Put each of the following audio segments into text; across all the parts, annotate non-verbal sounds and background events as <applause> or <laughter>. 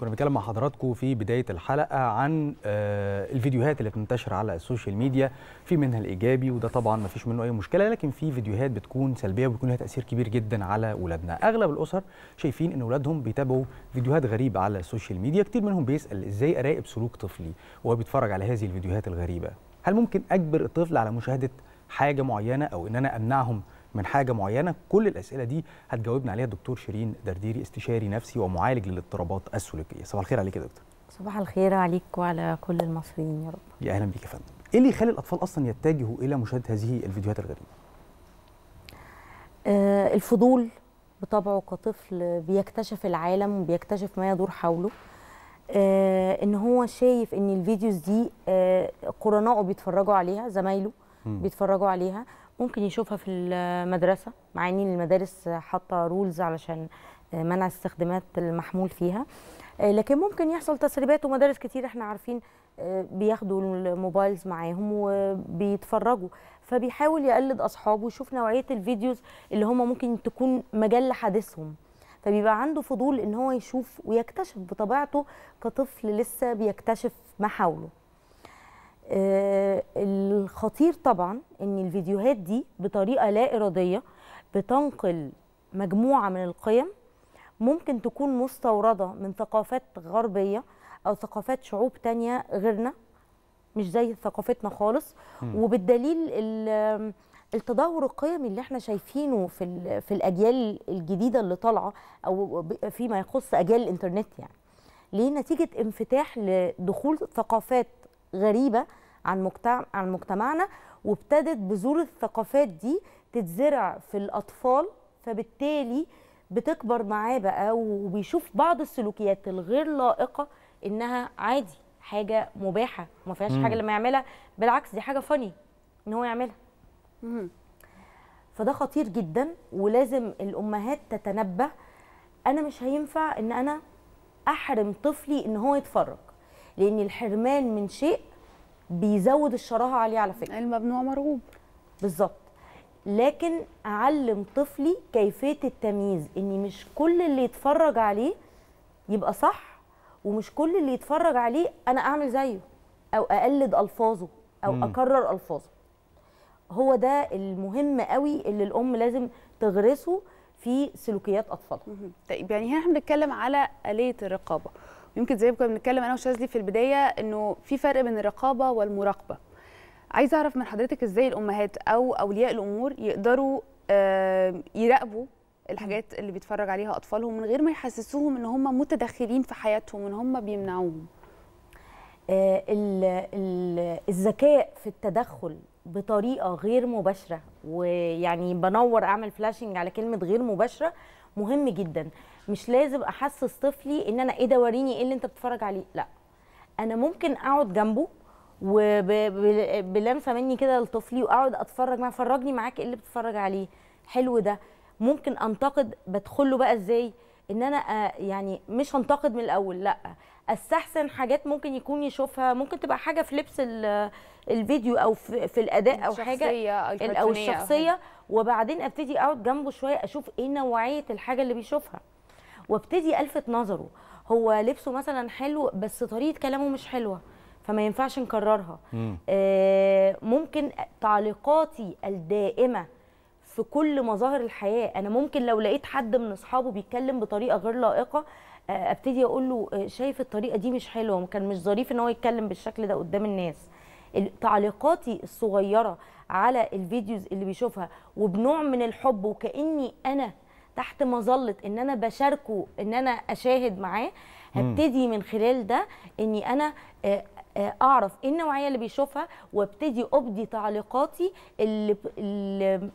كنا بنتكلم مع حضراتكم في بداية الحلقة عن آه، الفيديوهات اللي بتنتشر على السوشيال ميديا في منها الإيجابي وده طبعا ما فيش منه أي مشكلة لكن في فيديوهات بتكون سلبية وبيكون لها تأثير كبير جدا على أولادنا أغلب الأسر شايفين إن أولادهم بيتابعوا فيديوهات غريبة على السوشيال ميديا كتير منهم بيسأل إزاي أراقب سلوك طفلي وهو بيتفرج على هذه الفيديوهات الغريبة هل ممكن أجبر الطفل على مشاهدة حاجة معينة أو إن أنا أمنعهم من حاجه معينه كل الاسئله دي هتجاوبنا عليها الدكتور شيرين درديري استشاري نفسي ومعالج للاضطرابات السلوكيه صباح الخير عليك يا دكتور صباح الخير عليك وعلى كل المصريين يا رب يا اهلا بيك يا فندم ايه اللي يخلي الاطفال اصلا يتجهوا الى مشاهده هذه الفيديوهات الغريبه آه الفضول بطبعه كطفل بيكتشف العالم وبيكتشف ما يدور حوله آه ان هو شايف ان الفيديوز دي آه قرنائه بيتفرجوا عليها زمايله بيتفرجوا عليها ممكن يشوفها في المدرسه مع ان المدارس حاطه رولز علشان آه، منع استخدامات المحمول فيها آه، لكن ممكن يحصل تسريبات ومدارس كتير احنا عارفين آه، بياخدوا الموبايلز معاهم وبيتفرجوا فبيحاول يقلد اصحابه ويشوف نوعيه الفيديوز اللي هم ممكن تكون مجله حديثهم فبيبقى عنده فضول ان هو يشوف ويكتشف بطبيعته كطفل لسه بيكتشف ما حوله آه، الخطير طبعا ان الفيديوهات دي بطريقه لا اراديه بتنقل مجموعه من القيم ممكن تكون مستورده من ثقافات غربيه او ثقافات شعوب تانية غيرنا مش زي ثقافتنا خالص م. وبالدليل التدهور القيمي اللي احنا شايفينه في في الاجيال الجديده اللي طالعه او فيما يخص اجيال الانترنت يعني ليه نتيجه انفتاح لدخول ثقافات غريبه عن مجتمع عن مجتمعنا وابتدت بذور الثقافات دي تتزرع في الاطفال فبالتالي بتكبر معاه بقى وبيشوف بعض السلوكيات الغير لائقه انها عادي حاجه مباحه وما فيهاش حاجه لما يعملها بالعكس دي حاجه فاني ان هو يعملها مم. فده خطير جدا ولازم الامهات تتنبه انا مش هينفع ان انا احرم طفلي ان هو يتفرج لان الحرمان من شيء بيزود الشراهه عليه على فكره الممنوع مرغوب بالظبط لكن اعلم طفلي كيفيه التمييز ان مش كل اللي يتفرج عليه يبقى صح ومش كل اللي يتفرج عليه انا اعمل زيه او اقلد الفاظه او م. اكرر الفاظه هو ده المهم قوي اللي الام لازم تغرسه في سلوكيات اطفالها طيب يعني هنا احنا بنتكلم على اليه الرقابه يمكن زي ما كنا بنتكلم انا وشاذلي في البدايه انه في فرق بين الرقابه والمراقبه عايزه اعرف من حضرتك ازاي الامهات او اولياء الامور يقدروا آه، يراقبوا الحاجات اللي بيتفرج عليها اطفالهم من غير ما يحسسوهم ان هم متدخلين في حياتهم وان هم بيمنعوهم آه، الذكاء في التدخل بطريقه غير مباشره ويعني بنور اعمل فلاشنج على كلمه غير مباشره مهم جدا مش لازم احسس طفلي ان انا ايه ده وريني ايه اللي انت بتتفرج عليه لا انا ممكن اقعد جنبه وبلمسه مني كده لطفلي واقعد اتفرج معاه فرجني معاك ايه اللي بتتفرج عليه حلو ده ممكن انتقد بدخله بقى ازاي ان انا آه، يعني مش انتقد من الاول لا استحسن حاجات ممكن يكون يشوفها ممكن تبقى حاجه في لبس الفيديو او في, في الاداء او حاجه او الشخصيه وبعدين ابتدي اقعد جنبه شويه اشوف ايه نوعيه الحاجه اللي بيشوفها وابتدي الفت نظره هو لبسه مثلا حلو بس طريقه كلامه مش حلوه فما ينفعش نكررها آه ممكن تعليقاتي الدائمه في كل مظاهر الحياه انا ممكن لو لقيت حد من اصحابه بيتكلم بطريقه غير لائقه ابتدي اقول له آه، شايف الطريقه دي مش حلوه كان مش ظريف ان هو يتكلم بالشكل ده قدام الناس تعليقاتي الصغيره على الفيديوز اللي بيشوفها وبنوع من الحب وكاني انا تحت مظله ان انا بشاركه ان انا اشاهد معاه هبتدي من خلال ده اني انا آه، آه، اعرف ايه النوعيه اللي بيشوفها وابتدي ابدي تعليقاتي اللي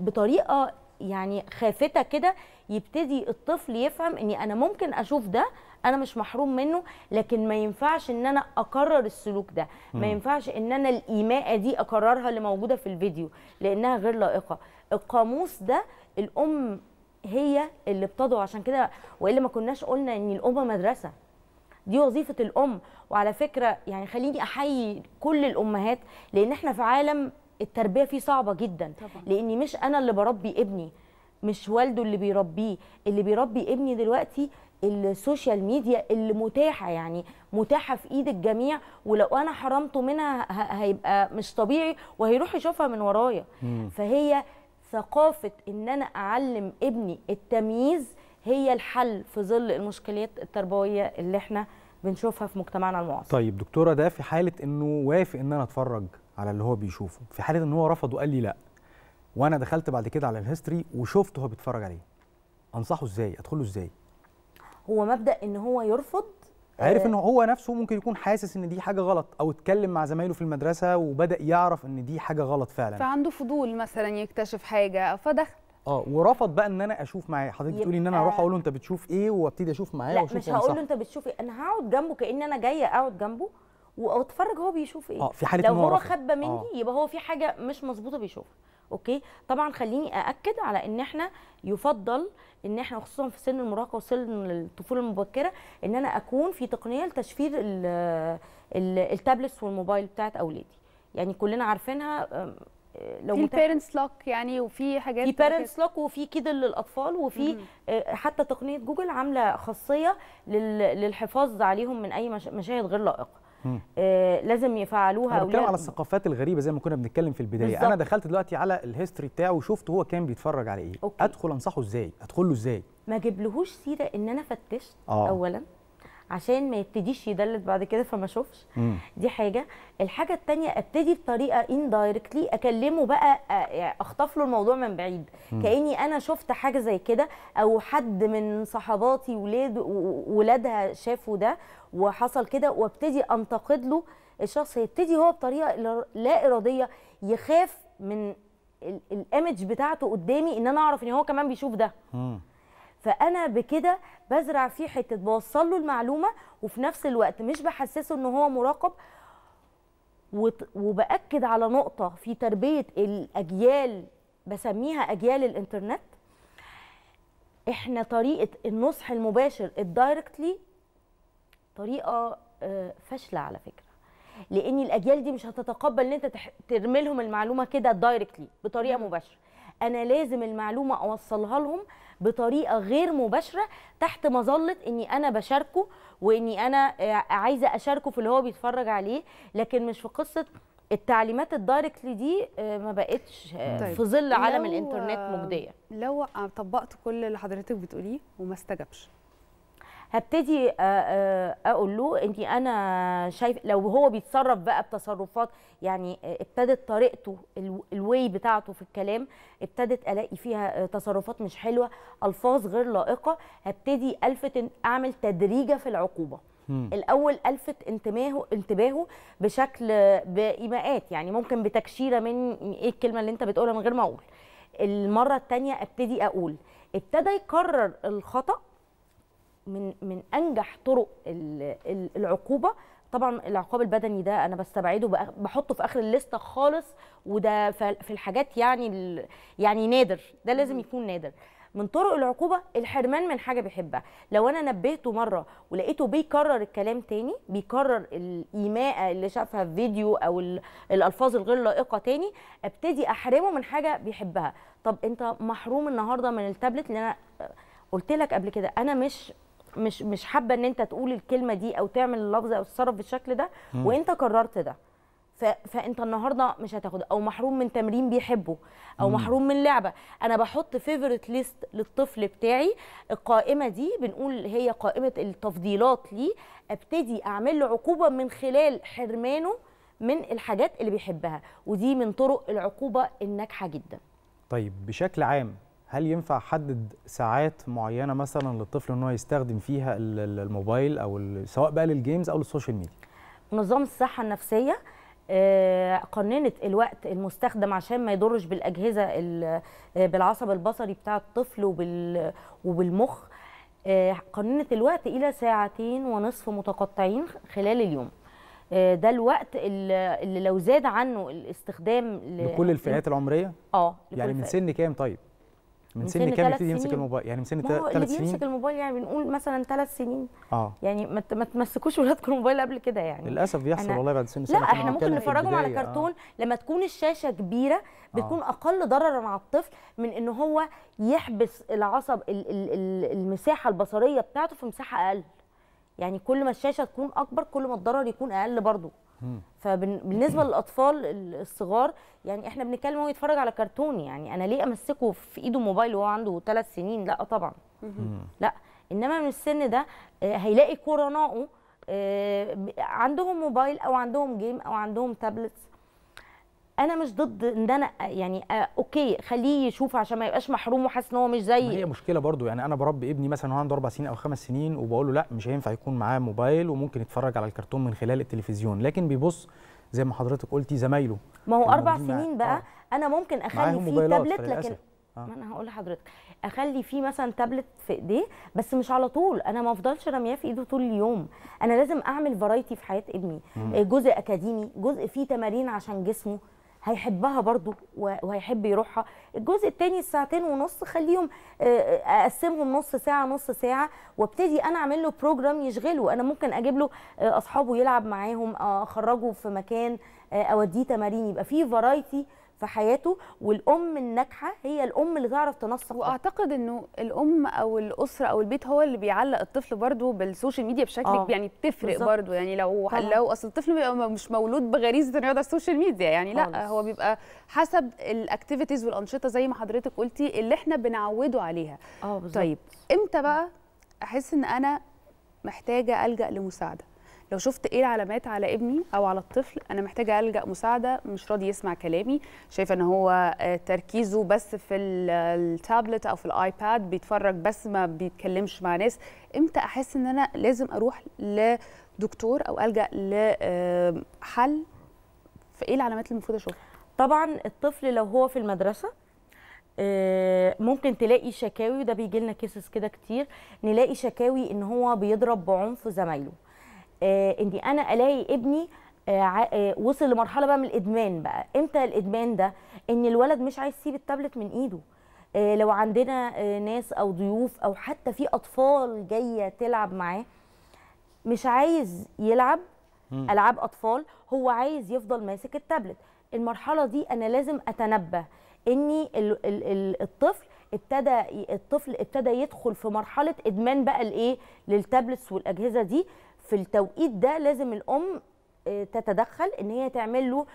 بطريقه يعني خافته كده يبتدي الطفل يفهم اني انا ممكن اشوف ده انا مش محروم منه لكن ما ينفعش ان انا اكرر السلوك ده ما ينفعش ان انا الايماءه دي اكررها اللي موجوده في الفيديو لانها غير لائقه القاموس ده الام هي اللي بتضعه عشان كده والا ما كناش قلنا ان الام مدرسه دي وظيفه الام وعلى فكره يعني خليني احيي كل الامهات لان احنا في عالم التربيه فيه صعبه جدا طبعا. لاني مش انا اللي بربي ابني مش والده اللي بيربيه اللي بيربي ابني دلوقتي السوشيال ميديا اللي متاحه يعني متاحه في ايد الجميع ولو انا حرمته منها هيبقى مش طبيعي وهيروح يشوفها من ورايا فهي ثقافه ان انا اعلم ابني التمييز هي الحل في ظل المشكلات التربويه اللي احنا بنشوفها في مجتمعنا المعاصر طيب دكتوره ده في حاله انه وافق ان انا اتفرج على اللي هو بيشوفه في حاله ان هو رفض وقال لي لا وانا دخلت بعد كده على الهيستوري وشفت هو بيتفرج عليه انصحه ازاي ادخله ازاي هو مبدا ان هو يرفض عارف آه. ان هو نفسه ممكن يكون حاسس ان دي حاجه غلط او اتكلم مع زمايله في المدرسه وبدا يعرف ان دي حاجه غلط فعلا فعنده فضول مثلا يكتشف حاجه فدخل اه ورفض بقى ان انا اشوف معاه حضرتك بتقولي ان انا اروح اقول له انت بتشوف ايه وابتدي اشوف معاه لا مش يعني هقول له انت بتشوف ايه انا هقعد جنبه كان انا جايه اقعد جنبه واتفرج هو بيشوف ايه اه في حاله لو هو خبى مني آه. يبقى هو في حاجه مش مظبوطه بيشوفها اوكي طبعا خليني ااكد على ان احنا يفضل ان احنا خصوصا في سن المراهقه وسن الطفوله المبكره ان انا اكون في تقنيه لتشفير التابلتس والموبايل بتاعت اولادي يعني كلنا عارفينها لو في بيرنتس لوك يعني وفي حاجات في بيرنتس لوك وفي كده للاطفال وفي حتى تقنيه جوجل عامله خاصيه للحفاظ عليهم من اي مشاهد غير لائقه آه لازم يفعلوها انا بتكلم على الثقافات الغريبه زي ما كنا بنتكلم في البدايه بالزبط. انا دخلت دلوقتي على الهيستوري بتاعه وشفت هو كان بيتفرج على ايه أوكي. ادخل انصحه ازاي ادخله ازاي ما جبلهوش سيره ان انا فتشت آه. اولا عشان ما يبتديش يدلت بعد كده فما اشوفش دي حاجه الحاجه الثانيه ابتدي بطريقه اندايركتلي اكلمه بقى يعني اخطف له الموضوع من بعيد مم. كاني انا شفت حاجه زي كده او حد من صحباتي ولاد ولادها شافوا ده وحصل كده وابتدي انتقد له الشخص يبتدي هو بطريقه لا اراديه يخاف من الايمج بتاعته قدامي ان انا اعرف ان هو كمان بيشوف ده مم. فانا بكده بزرع فيه حته بوصل له المعلومه وفي نفس الوقت مش بحسسه ان هو مراقب وباكد على نقطه في تربيه الاجيال بسميها اجيال الانترنت احنا طريقه النصح المباشر الدايركتلي طريقه آه، فاشله على فكره لان الاجيال دي مش هتتقبل ان انت ترمي لهم المعلومه كده دايركتلي بطريقه مباشره انا لازم المعلومه اوصلها لهم بطريقه غير مباشره تحت مظله اني انا بشاركه واني انا آه، عايزه اشاركه في اللي هو بيتفرج عليه لكن مش في قصه التعليمات الدايركتلي دي آه، ما بقتش آه، طيب. في ظل عالم الانترنت مجديه لو طبقت كل اللي حضرتك بتقوليه وما استجبش هبتدي آه، آه، اقول له اني انا شايف لو هو بيتصرف بقى بتصرفات يعني آه، ابتدت طريقته الواي بتاعته في الكلام ابتدت الاقي فيها تصرفات مش حلوه الفاظ غير لائقه هبتدي الفت اعمل تدريجه في العقوبه الاول الفت انتباهه انتباهه بشكل بايماءات يعني ممكن بتكشيره من ايه الكلمه اللي انت بتقولها من غير ما اقول المره الثانيه ابتدي اقول ابتدى يكرر الخطا من من انجح طرق العقوبه طبعا العقاب البدني ده انا بستبعده بحطه في اخر الليسته خالص وده في الحاجات يعني يعني نادر ده لازم يكون نادر من طرق العقوبه الحرمان من حاجه بيحبها لو انا نبهته مره ولقيته بيكرر الكلام تاني بيكرر الايماءه اللي شافها في فيديو او الالفاظ الغير لائقه تاني ابتدي احرمه من حاجه بيحبها طب انت محروم النهارده من التابلت اللي انا قلت لك قبل كده انا مش مش مش حابه ان انت تقول الكلمه دي او تعمل اللفظ او تتصرف بالشكل ده وانت قررت ده ف... فانت النهارده مش هتاخد او محروم من تمرين بيحبه او مم. محروم من لعبه انا بحط فيفرت ليست للطفل بتاعي القائمه دي بنقول هي قائمه التفضيلات ليه ابتدي اعمل له عقوبه من خلال حرمانه من الحاجات اللي بيحبها ودي من طرق العقوبه الناجحه جدا طيب بشكل عام هل ينفع حدد ساعات معينه مثلا للطفل ان هو يستخدم فيها الموبايل او سواء بقى للجيمز او للسوشيال ميديا نظام الصحه النفسيه آه، قننت الوقت المستخدم عشان ما يضرش بالاجهزه آه، بالعصب البصري بتاع الطفل وبالمخ آه، قننت الوقت الى ساعتين ونصف متقطعين خلال اليوم ده الوقت اللي لو زاد عنه الاستخدام لكل الفئات العمريه اه يعني من سن كام طيب من سن كام يبتدي يمسك الموبايل يعني من سن ثلاث سنين يمسك الموبايل يعني بنقول مثلا ثلاث سنين اه يعني ما تمسكوش ولادكم الموبايل قبل كده يعني للاسف بيحصل والله بعد سن سنه لا احنا ممكن نفرجهم على آه. كرتون آه. لما تكون الشاشه كبيره بتكون آه. اقل ضررا على الطفل من ان هو يحبس العصب المساحه البصريه بتاعته في مساحه اقل يعني كل ما الشاشه تكون اكبر كل ما الضرر يكون اقل برضو فبالنسبه <clears throat> للاطفال الصغار يعني احنا بنتكلم هو يتفرج على كرتون يعني انا ليه امسكه في ايده موبايل وهو عنده ثلاث سنين لا طبعا لا انما من السن ده آه، هيلاقي كورونا آه، عندهم موبايل او عندهم جيم او عندهم تابلتس انا مش ضد ان انا يعني آه، اوكي خليه يشوف عشان ما يبقاش محروم وحاسس ان هو مش زي هي مشكله برضو يعني انا بربي ابني مثلا وهو عنده اربع سنين او خمس سنين وبقول له لا مش هينفع يكون معاه موبايل وممكن يتفرج على الكرتون من خلال التلفزيون لكن بيبص زي ما حضرتك قلتي زمايله ما هو اربع سنين بقى آه. انا ممكن اخلي فيه تابلت لكن آه. ما انا هقول لحضرتك اخلي فيه مثلا تابلت في ايديه بس مش على طول انا ما افضلش رامياه في ايده طول اليوم انا لازم اعمل فرايتي في حياه ابني مم. آه، جزء اكاديمي جزء فيه تمارين عشان جسمه هيحبها برضو وهيحب يروحها الجزء التاني الساعتين ونص خليهم آه، آه، اقسمهم نص ساعه نص ساعه وابتدي انا اعمل له بروجرام يشغله انا ممكن اجيب له آه، اصحابه يلعب معاهم اخرجه في مكان اوديه تمارين يبقى في فرايتي في حياته والام الناجحه هي الام اللي تعرف تنسق واعتقد انه الام او الاسره او البيت هو اللي بيعلق الطفل برضو بالسوشيال ميديا بشكل آه. يعني بتفرق بالزبط. برضو يعني لو طبعا. لو اصل الطفل بيبقى مش مولود بغريزه انه يقعد على السوشيال ميديا يعني لا خالص. هو بيبقى حسب الاكتيفيتيز والانشطه زي ما حضرتك قلتي اللي احنا بنعوده عليها اه طيب امتى بقى احس ان انا محتاجه الجا لمساعده لو شفت ايه العلامات على ابني او على الطفل انا محتاجه الجا مساعده مش راضي يسمع كلامي شايفه ان هو آه، تركيزه بس في التابلت او في الايباد بيتفرج بس ما بيتكلمش مع ناس امتى احس ان انا لازم اروح لدكتور او الجا لحل آه، فايه العلامات اللي المفروض اشوفها طبعا الطفل لو هو في المدرسه آه، ممكن تلاقي شكاوي وده بيجي لنا كيسز كده كتير نلاقي شكاوي ان هو بيضرب بعنف زمايله آه، اني انا الاقي ابني آه، آه، وصل لمرحله بقى من الادمان بقى امتى الادمان ده ان الولد مش عايز يسيب التابلت من ايده لو عندنا ناس او ضيوف او حتى في اطفال جايه تلعب معاه مش عايز يلعب العاب اطفال هو عايز يفضل ماسك التابلت المرحله دي انا لازم اتنبه اني الطفل ابتدى الطفل ابتدى يدخل في مرحله ادمان بقى الايه للتابلتس والاجهزه دي في التوقيت ده لازم الام آه، تتدخل ان هي تعمل له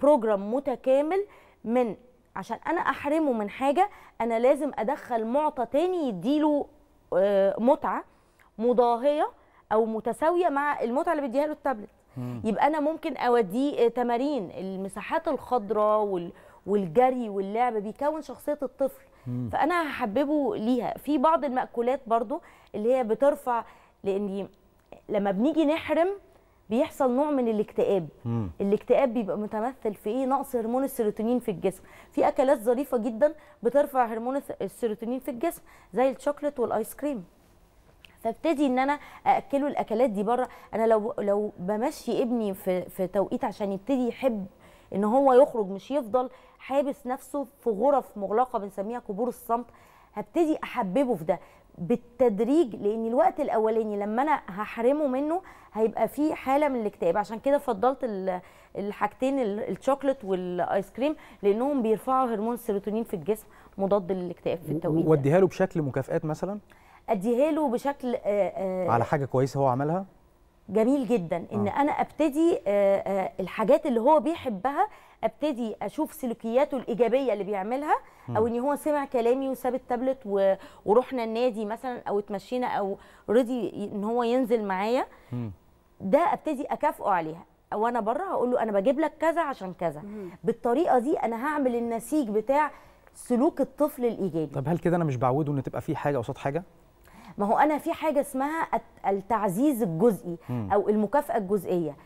بروجرام متكامل من عشان انا احرمه من حاجه انا لازم ادخل معطى تاني يديله آه، متعه مضاهيه او متساويه مع المتعه اللي بيديها له التابلت يبقى انا ممكن اوديه آه، تمارين المساحات الخضراء والجري واللعب بيكون شخصيه الطفل فانا هحببه ليها في بعض الماكولات برضو اللي هي بترفع لان لما بنيجي نحرم بيحصل نوع من الاكتئاب مم. الاكتئاب بيبقى متمثل في ايه نقص هرمون السيروتونين في الجسم في اكلات ظريفه جدا بترفع هرمون السيروتونين في الجسم زي الشوكليت والايس كريم فابتدي ان انا اكله الاكلات دي بره انا لو لو بمشي ابني في في توقيت عشان يبتدي يحب ان هو يخرج مش يفضل حابس نفسه في غرف مغلقه بنسميها قبور الصمت هبتدي احببه في ده بالتدريج لان الوقت الاولاني لما انا هحرمه منه هيبقى فيه حاله من الاكتئاب عشان كده فضلت الحاجتين الشوكليت والايس كريم لانهم بيرفعوا هرمون السيروتونين في الجسم مضاد للاكتئاب في التوقيت واديها له بشكل مكافئات مثلا اديها له بشكل آآ آآ على حاجه كويسه هو عملها جميل جدا ان آه. انا ابتدي آآ آآ الحاجات اللي هو بيحبها ابتدي اشوف سلوكياته الايجابيه اللي بيعملها او ان هو سمع كلامي وساب التابلت و... ورحنا النادي مثلا او اتمشينا او رضي ان هو ينزل معايا ده ابتدي اكافئه عليها وانا بره هقول له انا بجيب لك كذا عشان كذا بالطريقه دي انا هعمل النسيج بتاع سلوك الطفل الايجابي طب هل كده انا مش بعوده ان تبقى في حاجه قصاد حاجه ما هو انا في حاجه اسمها التعزيز الجزئي او المكافاه الجزئيه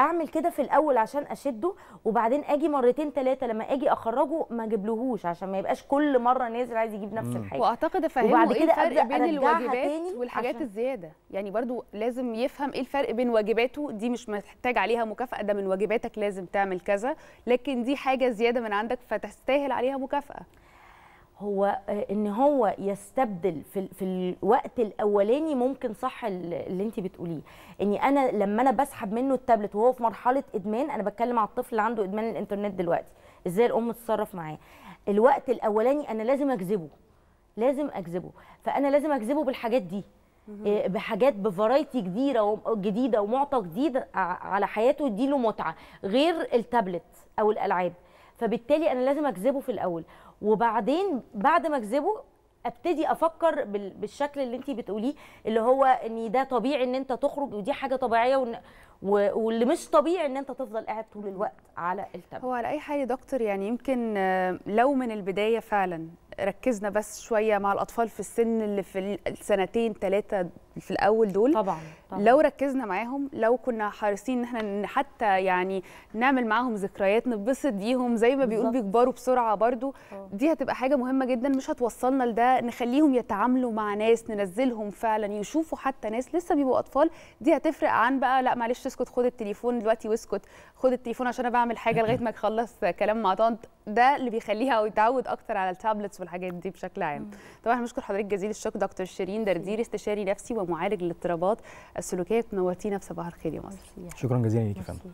اعمل كده في الاول عشان اشده وبعدين اجي مرتين ثلاثه لما اجي اخرجه ما اجيبلهوش عشان ما يبقاش كل مره نازل عايز يجيب نفس الحاجه واعتقد افهمه ايه الفرق بين الواجبات والحاجات عشان. الزياده يعني برضو لازم يفهم ايه الفرق بين واجباته دي مش محتاج عليها مكافاه ده من واجباتك لازم تعمل كذا لكن دي حاجه زياده من عندك فتستاهل عليها مكافاه هو آه، ان هو يستبدل في, في الوقت الاولاني ممكن صح اللي انت بتقوليه اني انا لما انا بسحب منه التابلت وهو في مرحله ادمان انا بتكلم على الطفل اللي عنده ادمان الانترنت دلوقتي ازاي الام تتصرف معاه الوقت الاولاني انا لازم اكذبه لازم اكذبه فانا لازم اكذبه بالحاجات دي آه، بحاجات بفرايتي جديده جديده ومعطى جديد على حياته يديله متعه غير التابلت او الالعاب فبالتالي انا لازم اكذبه في الاول وبعدين بعد ما اكذبه ابتدي افكر بالشكل اللي انت بتقوليه اللي هو ان ده طبيعي ان انت تخرج ودي حاجه طبيعيه وإن واللي مش طبيعي ان انت تفضل قاعد طول الوقت على التابلت هو على اي حال يا دكتور يعني يمكن آه، لو من البدايه فعلا ركزنا بس شويه مع الاطفال في السن اللي في السنتين ثلاثه في الاول دول طبعا, طبعا. لو ركزنا معاهم لو كنا حريصين ان احنا حتى يعني نعمل معاهم ذكريات نتبسط بيهم زي ما بيقول بيكبروا بسرعه برضو أوه. دي هتبقى حاجه مهمه جدا مش هتوصلنا لده نخليهم يتعاملوا مع ناس ننزلهم فعلا يشوفوا حتى ناس لسه بيبقوا اطفال دي هتفرق عن بقى لا معلش اسكت خد التليفون دلوقتي واسكت خد التليفون عشان انا بعمل حاجه لغايه ما اخلص كلام مع طنط ده اللي بيخليها يتعود اكتر على التابلتس والحاجات دي بشكل عام طبعا احنا بنشكر حضرتك جزيل الشكر دكتور شيرين دردير استشاري نفسي ومعالج الاضطرابات السلوكيه نورتينا صباح الخير يا مصر شكرا جزيلا ليكي فندم